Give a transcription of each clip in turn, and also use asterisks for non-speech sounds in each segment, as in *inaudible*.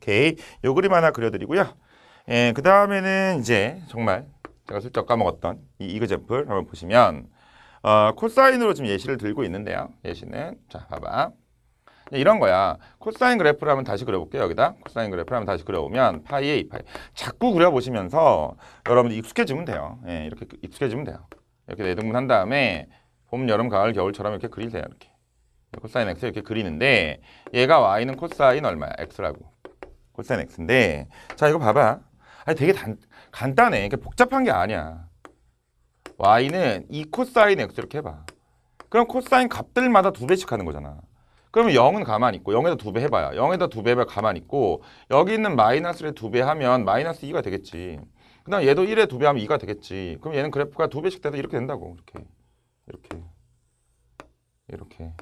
오케이. 요 그림 하나 그려드리고요. 예, 그 다음에는 이제 정말 제가 슬쩍 까먹었던 이 이그젠플 한번 보시면 어, 코사인으로 지금 예시를 들고 있는데요. 예시는 자 봐봐. 네, 이런 거야. 코사인 그래프를 한번 다시 그려볼게요. 여기다 코사인 그래프를 한번 다시 그려보면 파이에 이파이 자꾸 그려보시면서 여러분들 익숙해지면 돼요. 예, 이렇게 익숙해지면 돼요. 이렇게 내등분한 다음에 봄, 여름, 가을, 겨울처럼 이렇게 그리세요. 이렇게 코사인 x 이렇게 그리는데 얘가 y는 코사인 얼마야? x라고. 홀탄 X인데 자 이거 봐봐. 아니 되게 단, 간단해. 그러니까 복잡한 게 아니야. Y는 이 코사인 X 이렇게 해봐. 그럼 코사인 값들마다 두 배씩 하는 거잖아. 그러면 0은 가만히 있고 0에다 두배 해봐요. 0에다 두배 해봐 가만히 있고 여기 있는 마이너스를 두배 하면 마이너스 2가 되겠지. 그 다음 얘도 1에 두배 하면 2가 되겠지. 그럼 얘는 그래프가 두 배씩 돼서 이렇게 된다고. 이렇게. 이렇게. 이렇게.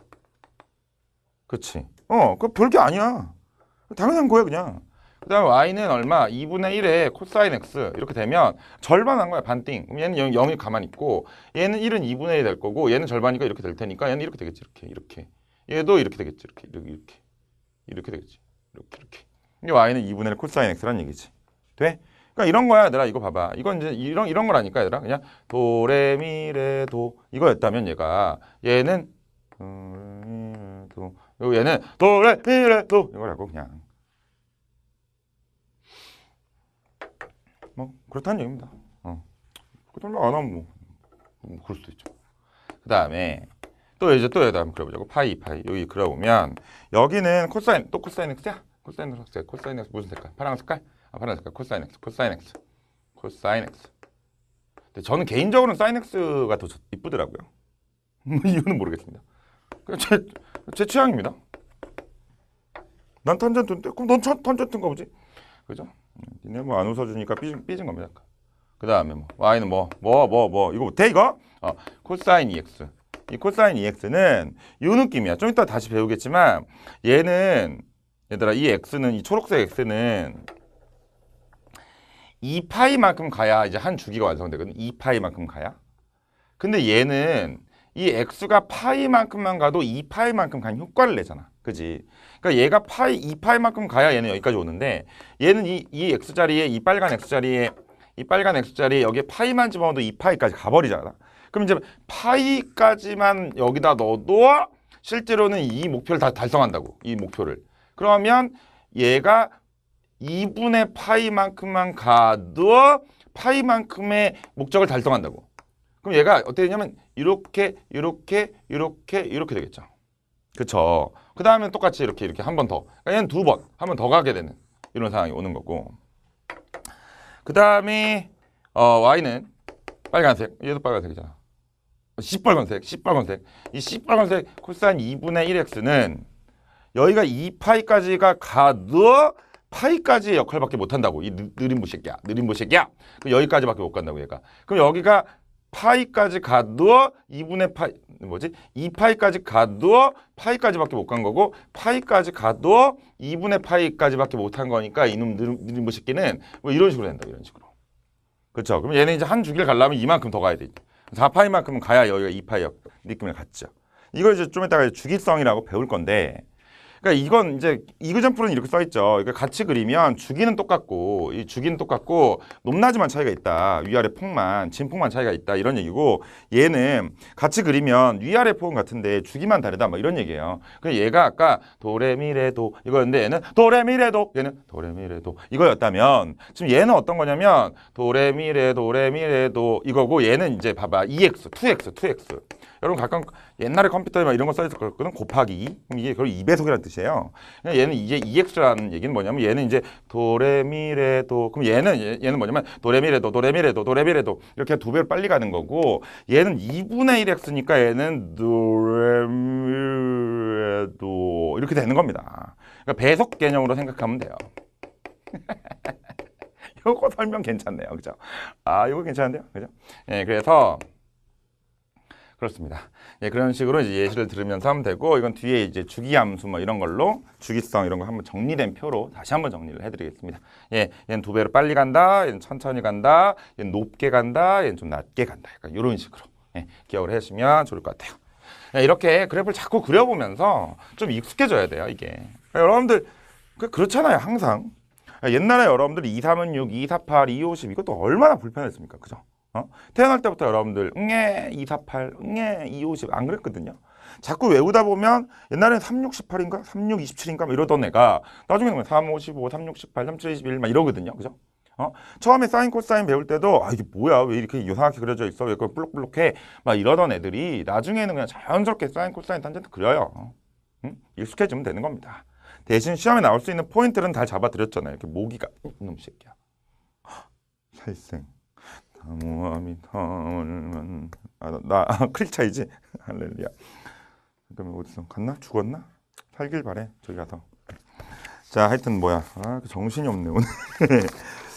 그치. 어, 그거 별게 아니야. 당연한 거야, 그냥. 그 다음에 y는 얼마? 2분의 1에 코사인 x 이렇게 되면 절반한 거야 반띵 얘는 0, 이 가만히 있고 얘는 1은 2분의 1이 될 거고 얘는 절반이니까 이렇게 될 테니까 얘는 이렇게 되겠지 이렇게 이렇게 얘도 이렇게 되겠지 이렇게 이렇게 이렇게, 이렇게 되겠지 이렇게 이렇게 이게 y는 2분의 1 코사인 x라는 얘기지 돼? 그러니까 이런 거야 얘들아 이거 봐봐 이건 이제 이런 이런 거라니까 얘들아 그냥 도레미레도 이거였다면 얘가 얘는 도레미레도 얘는 도레미레도 이거라고 그냥 뭐 그렇다는 얘기입니다. 어. 그 설명 안 하면 뭐, 뭐 그럴 수도 있죠. 그 다음에 또 이제 또 다음 그려보자고 파이 파이 여기 그려보면 여기는 코사인 또 코사인 x야 코사인 x 네, 코사인 x 무슨 색깔 파란 색깔 아 파란 색깔 코사인 x 코사인 x 코사인 x 근데 저는 개인적으로 사인 x가 더 이쁘더라고요 *laughs* 뭐 이유는 모르겠습니다 제, 제 취향입니다 난 탄젠트인데 그럼 넌 탄젠트인가 보지 그죠? 니네 뭐안 웃어주니까 삐진, 삐진 겁니다. 그 다음에 뭐 y는 뭐뭐 뭐뭐 뭐, 뭐, 이거 못해 이거? 어, 코사인 EX 이 코사인 EX는 요 느낌이야. 좀 이따 다시 배우겠지만 얘는 얘들아 이 X는 이 초록색 X는 2파이만큼 가야 이제 한 주기가 완성되거든. 2파이만큼 가야. 근데 얘는 이 X가 파이만큼만 가도 2파이만큼 가는 효과를 내잖아. 그지? 그러니까 얘가 파이, 이 파이만큼 가야 얘는 여기까지 오는데 얘는 이, 이 x자리에 이 빨간 x자리에 이 빨간 x자리에 여기에 파이만 집어넣어도 이 파이까지 가버리잖아. 그럼 이제 파이까지만 여기다 넣어도 실제로는 이 목표를 다 달성한다고. 이 목표를. 그러면 얘가 2분의 파이만큼만 가도 파이만큼의 목적을 달성한다고. 그럼 얘가 어떻게 되냐면 이렇게 이렇게 이렇게 이렇게 되겠죠. 그쵸. 그 다음에 똑같이 이렇게 이렇게 한 번 더. 그러니까 얘는 두 번, 한 번 더 가게 되는 이런 상황이 오는 거고. 그 다음에 어, Y는 빨간색, 얘도 빨간색이잖아. 시뻘건색, 시뻘건색. 이 시뻘건색 코사인 2분의 1x는 여기가 2파이까지가 가도 파이까지의 역할밖에 못한다고. 이 느림보새끼야, 느림보새끼야. 여기까지밖에 못 간다고 얘가. 그럼 여기가 파이까지 가두어 2분의 파이 뭐지? 2파이까지 가두어 파이까지밖에 못 간 거고 파이까지 가두어 2분의 파이까지밖에 못 한 거니까 이놈 느림보식기는 뭐 이런 식으로 된다 이런 식으로 그렇죠? 그럼 얘는 이제 한 주기를 가려면 이만큼 더 가야 돼 4파이만큼은 가야 여기가 2파이 느낌을 갖죠 이걸 이제 좀 이따가 주기성이라고 배울 건데 그러니까 이건 이제 이그젠프는 이렇게 써 있죠. 그러니까 같이 그리면 주기는 똑같고 이 주기는 똑같고 높낮이만 차이가 있다. 위아래 폭만 진폭만 차이가 있다 이런 얘기고 얘는 같이 그리면 위아래 폭은 같은데 주기만 다르다 뭐 이런 얘기예요. 그 얘가 아까 도레미레도 이거였는데 얘는 도레미레도 얘는 도레미레도 이거였다면 지금 얘는 어떤 거냐면 도레미레 도레미레도 이거고 얘는 이제 봐봐 2x, 2x, 2x 여러분 가끔 옛날에 컴퓨터에 막 이런 거 써있을 거거든 곱하기 이게 거의 2배속이라는 뜻이에요 그러니까 얘는 이제 EX라는 얘기는 뭐냐면 얘는 이제 도레미레도 그럼 얘는 얘는 뭐냐면 도레미레도 도레미레도 도레미레도 이렇게 두 배로 빨리 가는 거고 얘는 2분의 1X니까 얘는 도레미레도 이렇게 되는 겁니다 그러니까 배속 개념으로 생각하면 돼요 *laughs* 요거 설명 괜찮네요 그죠 아 요거 괜찮은데요 그죠 예 그래서 그렇습니다. 예, 그런 식으로 이제 예시를 들으면서 하면 되고 이건 뒤에 이제 주기함수 뭐 이런 걸로 주기성 이런 거 한번 정리된 표로 다시 한번 정리를 해드리겠습니다. 예, 얘는 두 배로 빨리 간다, 얘는 천천히 간다, 얘는 높게 간다, 얘는 좀 낮게 간다. 약간 이런 식으로 예, 기억을 해주시면 좋을 것 같아요. 예, 이렇게 그래프를 자꾸 그려보면서 좀 익숙해져야 돼요. 이게 그러니까 여러분들 그 그렇잖아요. 항상 예, 옛날에 여러분들 2, 3은 6, 2, 4, 8, 2, 50 이것도 얼마나 불편했습니까? 그죠? 어? 태어날 때부터 여러분들 응애 248, 응애 250 안 그랬거든요. 자꾸 외우다 보면 옛날에는 368인가 3627인가 이러던 애가 나중에는 355, 368, 3721막 이러거든요. 그죠? 어? 처음에 사인 코사인 배울 때도 아 이게 뭐야 왜 이렇게 이상하게 그려져 있어 왜 그걸 블록블록해 막 이러던 애들이 나중에는 그냥 자연스럽게 사인 코사인 탄젠도 그려요 어? 응? 익숙해지면 되는 겁니다 대신 시험에 나올 수 있는 포인트는 다 잡아드렸잖아요 이렇게 모기가 음, 음, 이놈 새끼야 살생 무아미타을 아나 아, 크리차이지 아, *laughs* 할렐루야 그러면 어디서 갔나 죽었나 살길 바래 저기 가서 자 하여튼 뭐야 아 그 정신이 없네 오늘 *laughs*